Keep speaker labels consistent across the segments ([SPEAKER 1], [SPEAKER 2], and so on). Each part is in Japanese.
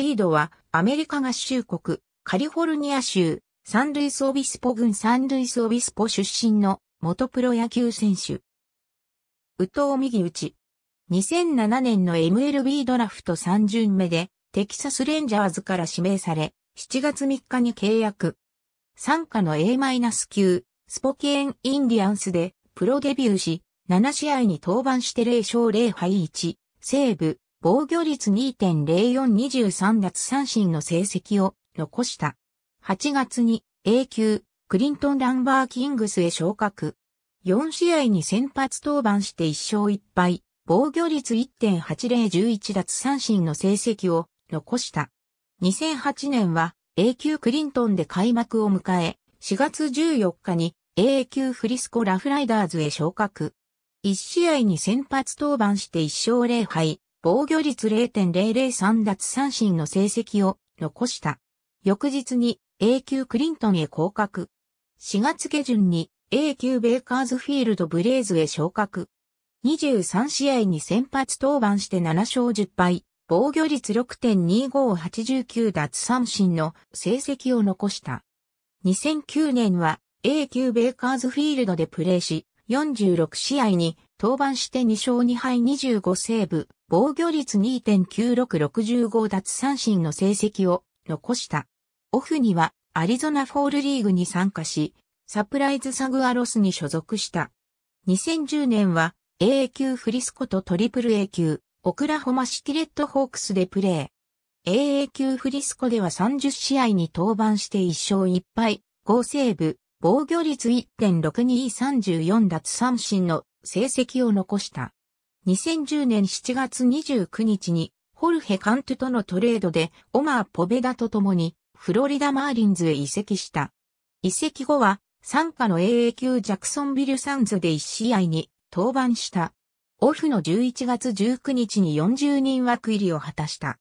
[SPEAKER 1] テードはアメリカ合衆国カリフォルニア州サンルイスオビスポ郡サンルイスオビスポ出身の元プロ野球選手。宇藤右ち。2007年の MLB ドラフト3巡目でテキサスレンジャーズから指名され、7月3日に契約。参加の A- 9スポケーンインディアンスでプロデビューし、7試合に登板して0勝0敗1、西ブ防御率2.0423奪三振の成績を残した。8月に A 級クリントン・ランバー・キングスへ昇格。4試合に先発登板して1勝1敗、防御率1.8011奪三振の成績を残した。2008年は A 級クリントンで開幕を迎え、4月14日に A 級フリスコ・ラフライダーズへ昇格。1試合に先発登板して1勝0敗、防御率0.003奪三振の成績を残した。翌日に A 級クリントンへ降格。4月下旬に A 級ベイカーズフィールドブレイズへ昇格。23試合に先発登板して7勝10敗、防御率6.2589奪三振の成績を残した。2009年は A 級ベイカーズフィールドでプレーし、46試合に登板して2勝2敗25セーブ、防御率2.9665奪三振の成績を残した。オフにはアリゾナフォールリーグに参加し、サプライズサグアロスに所属した。2010年は AA 級フリスコとトリプル A 級、オクラホマシキレットホークスでプレー。AA 級フリスコでは30試合に登板して1勝1敗、5セーブ、防御率1.6234奪三振の成績を残した。2010年7月29日に、ホルヘ・カントとのトレードで、オマー・ポベダと共に、フロリダ・マーリンズへ移籍した。移籍後は、参加の AA 級ジャクソンビル・サンズで1試合に登板した。オフの11月19日に40人枠入りを果たした。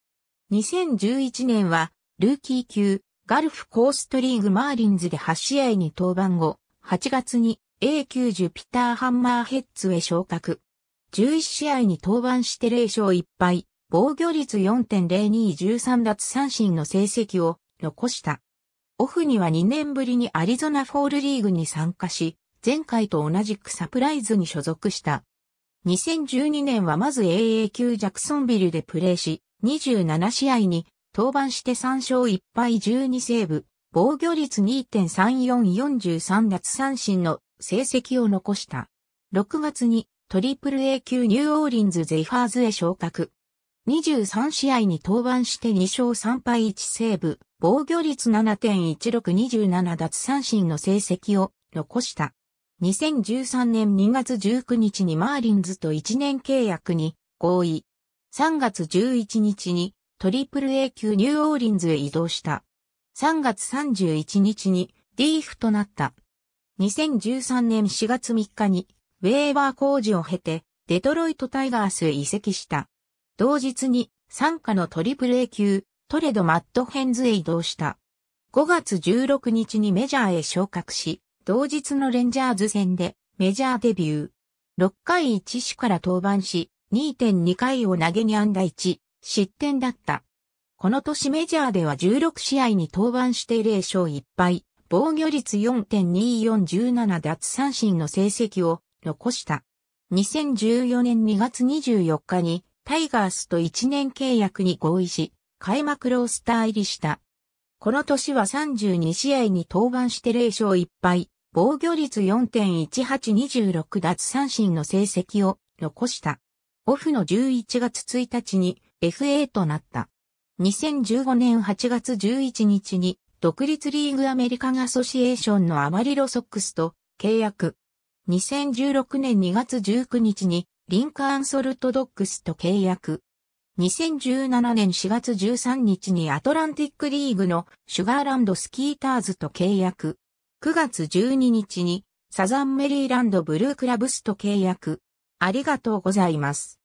[SPEAKER 1] 2011年は、ルーキー級、ガルフコーストリーグマーリンズで8試合に登板後、8月に A 級ジュピターハンマーヘッズへ昇格。11試合に登板して0勝1敗、防御率4.0213奪三振の成績を残した。オフには2年ぶりにアリゾナフォールリーグに参加し、前回と同じくサプライズに所属した。2012年はまず AA 級ジャクソンビルでプレーし、27試合に登板して3勝1敗12セーブ、防御率2.3443奪三振の成績を残した。6月にトリプル A 級ニューオーリンズゼイファーズへ昇格。23試合に登板して2勝3敗1セーブ、防御率7.1627奪三振の成績を残した。2013年2月19日にマーリンズと1年契約に合意。3月11日にトリプル A 級ニューオーリンズへ移動した。3月31日にーフとなった。2013年4月3日に、ウェーバー工事を経て、デトロイトタイガースへ移籍した。同日に、参加のトリプル A 級、トレド・マット・ヘンズへ移動した。5月16日にメジャーへ昇格し、同日のレンジャーズ戦でメジャーデビュー。6回1死から登板し、2.2回を投げに安打1、失点だった。この年メジャーでは16試合に登板して0勝1敗、防御率4.2417奪三振の成績を残した。2014年2月24日にタイガースと1年契約に合意し、開幕ロースター入りした。この年は32試合に登板して0勝1敗、防御率4.1826奪三振の成績を残した。オフの11月1日に FA となった。2015年8月11日に独立リーグアメリカンアソシエーションのアマリロソックスと契約。2016年2月19日にリンカーンソルトドックスと契約。2017年4月13日にアトランティックリーグのシュガーランドスキーターズと契約。9月12日にサザンメリーランドブルークラブスと契約。ありがとうございます。